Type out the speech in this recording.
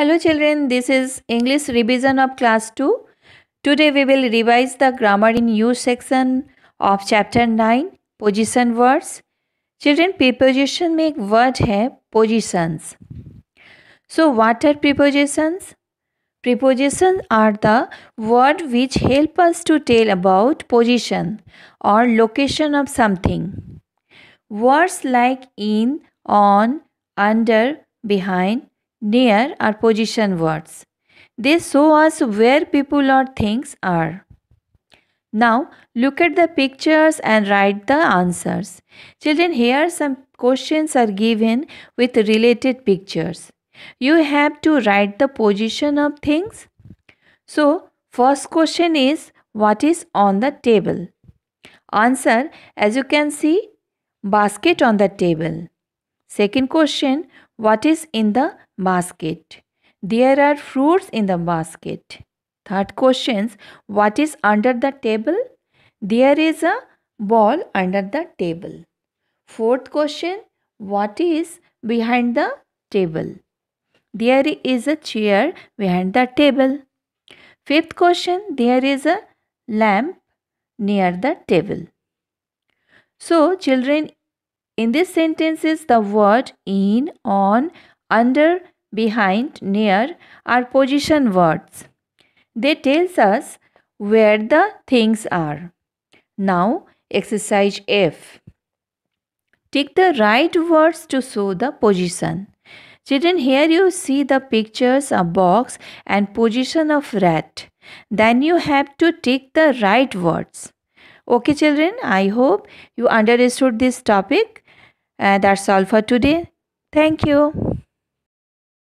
Hello children, this is English revision of class 2. Today we will revise the grammar in U section of chapter 9, position words. Children, preposition make word है positions. So what are prepositions? Prepositions are the word which help us to tell about position or location of something. Words like in, on, under, behind, near are position words. They show us where people or things are. Now look at the pictures and write the answers. Children, here some questions are given with related pictures. You have to write the position of things. So first question is what is on the table? Answer as you can see basket on the table. Second question what is in the basket. There are fruits in the basket. Third question, what is under the table? There is a ball under the table. Fourth question, what is behind the table? There is a chair behind the table. Fifth question, there is a lamp near the table. So, children, in these sentences, the word in, on, under, behind, near are position words. They tells us where the things are. Now exercise F. Take the right words to show the position. Children, here you see the pictures, a box and position of rat. Then you have to take the right words. Okay children, I hope you understood this topic. Uh, that's all for today. Thank you.